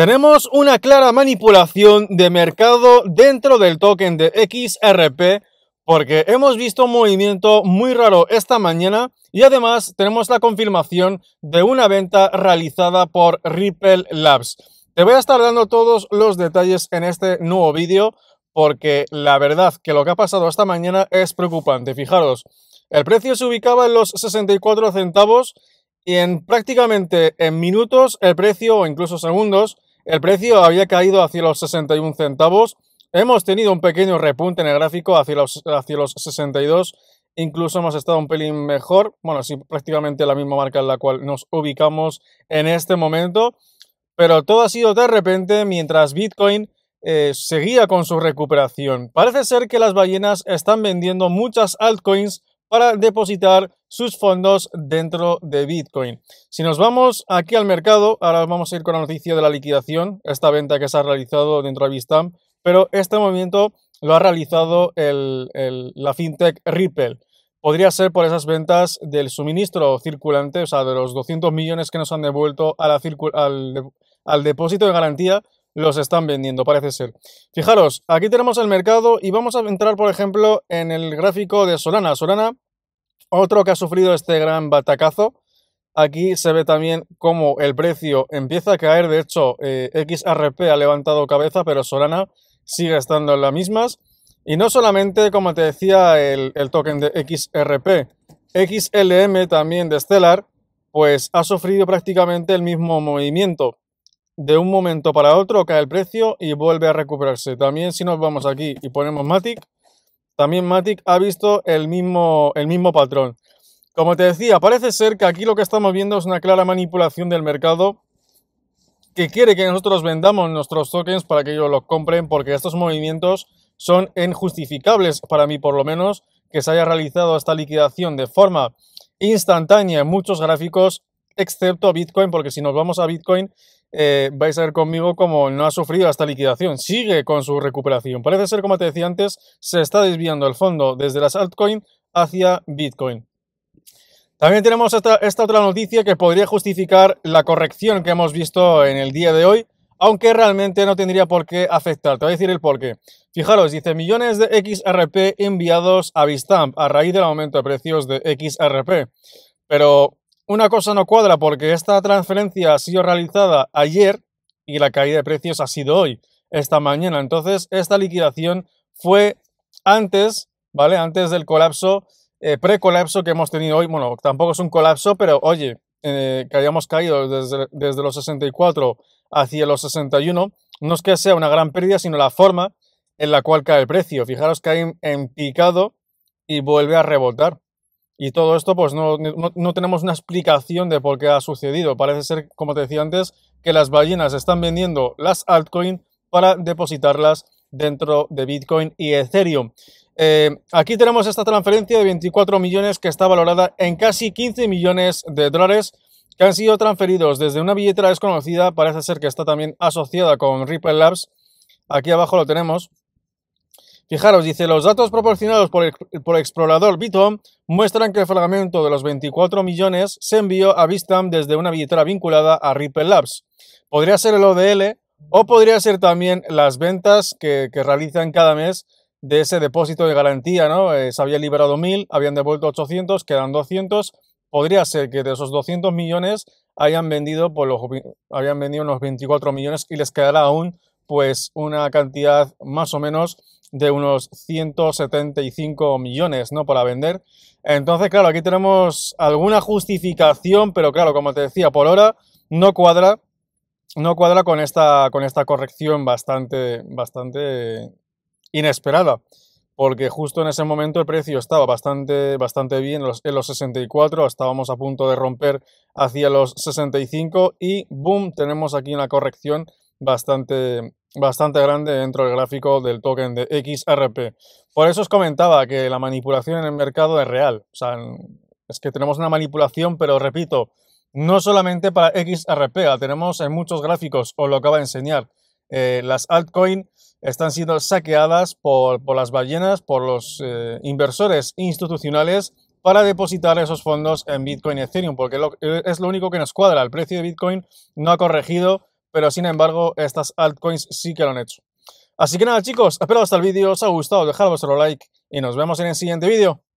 Tenemos una clara manipulación de mercado dentro del token de XRP porque hemos visto un movimiento muy raro esta mañana y además tenemos la confirmación de una venta realizada por Ripple Labs. Te voy a estar dando todos los detalles en este nuevo vídeo porque la verdad que lo que ha pasado esta mañana es preocupante. Fijaros, el precio se ubicaba en los 64 centavos y en prácticamente en minutos el precio o incluso segundos el precio había caído hacia los 61 centavos. Hemos tenido un pequeño repunte en el gráfico hacia los, hacia los 62. Incluso hemos estado un pelín mejor. Bueno, sí, prácticamente la misma marca en la cual nos ubicamos en este momento. Pero todo ha sido de repente mientras Bitcoin eh, seguía con su recuperación. Parece ser que las ballenas están vendiendo muchas altcoins para depositar sus fondos dentro de Bitcoin. Si nos vamos aquí al mercado, ahora vamos a ir con la noticia de la liquidación, esta venta que se ha realizado dentro de Bistam, pero este movimiento lo ha realizado la fintech Ripple. Podría ser por esas ventas del suministro circulante, o sea, de los 200 millones que nos han devuelto al depósito de garantía los están vendiendo, parece ser. Fijaros, aquí tenemos el mercado y vamos a entrar, por ejemplo, en el gráfico de Solana. Solana, otro que ha sufrido este gran batacazo. Aquí se ve también cómo el precio empieza a caer. De hecho, eh, XRP ha levantado cabeza, pero Solana sigue estando en las mismas. Y no solamente, como te decía, el, el token de XRP, XLM también de Stellar, pues ha sufrido prácticamente el mismo movimiento de un momento para otro cae el precio y vuelve a recuperarse. También si nos vamos aquí y ponemos Matic, también Matic ha visto el mismo, el mismo patrón. Como te decía, parece ser que aquí lo que estamos viendo es una clara manipulación del mercado que quiere que nosotros vendamos nuestros tokens para que ellos los compren, porque estos movimientos son injustificables para mí por lo menos, que se haya realizado esta liquidación de forma instantánea en muchos gráficos, excepto Bitcoin, porque si nos vamos a Bitcoin eh, vais a ver conmigo como no ha sufrido hasta liquidación, sigue con su recuperación. Parece ser, como te decía antes, se está desviando el fondo desde las altcoins hacia Bitcoin. También tenemos esta, otra noticia que podría justificar la corrección que hemos visto en el día de hoy, aunque realmente no tendría por qué afectar. Te voy a decir el por qué. Fijaros, dice millones de XRP enviados a Bistamp a raíz del aumento de precios de XRP. Pero una cosa no cuadra porque esta transferencia ha sido realizada ayer y la caída de precios ha sido hoy, esta mañana. Entonces, esta liquidación fue antes, ¿vale? Antes del colapso, eh, precolapso que hemos tenido hoy. Bueno, tampoco es un colapso, pero oye, eh, que hayamos caído desde, desde los 64 hacia los 61, no es que sea una gran pérdida, sino la forma en la cual cae el precio. Fijaros que hay en picado y vuelve a rebotar. Y todo esto, pues no, tenemos una explicación de por qué ha sucedido. Parece ser, como te decía antes, que las ballenas están vendiendo las altcoins para depositarlas dentro de Bitcoin y Ethereum. Eh, aquí tenemos esta transferencia de 24 millones que está valorada en casi 15 millones de dólares que han sido transferidos desde una billetera desconocida. Parece ser que está también asociada con Ripple Labs. Aquí abajo lo tenemos. Fijaros, dice, los datos proporcionados por el, explorador Bitom muestran que el fragmento de los 24 millones se envió a Vistam desde una billetera vinculada a Ripple Labs. Podría ser el ODL o podría ser también las ventas que, realizan cada mes de ese depósito de garantía, ¿no? Eh, se habían liberado 1.000, habían devuelto 800, quedan 200. Podría ser que de esos 200 millones hayan vendido, por los, habían vendido unos 24 millones y les quedará aún pues una cantidad más o menos de unos 175 millones, ¿no? Para vender. Entonces, claro, aquí tenemos alguna justificación, pero claro, como te decía, por ahora no cuadra, no cuadra con esta, con esta corrección bastante, bastante inesperada, porque justo en ese momento el precio estaba bastante, bastante bien en los 64, estábamos a punto de romper hacia los 65 y boom, tenemos aquí una corrección bastante bastante grande dentro del gráfico del token de XRP. Por eso os comentaba que la manipulación en el mercado es real. O sea, es que tenemos una manipulación, pero repito, no solamente para XRP, tenemos en muchos gráficos, os lo acaba de enseñar. Eh, las altcoins están siendo saqueadas por, las ballenas, por los eh, inversores institucionales para depositar esos fondos en Bitcoin y Ethereum, porque eh, es lo único que nos cuadra. El precio de Bitcoin no ha corregido pero sin embargo estas altcoins sí que lo han hecho. Así que nada chicos, espero hasta el vídeo os haya gustado, dejad vuestro like y nos vemos en el siguiente vídeo.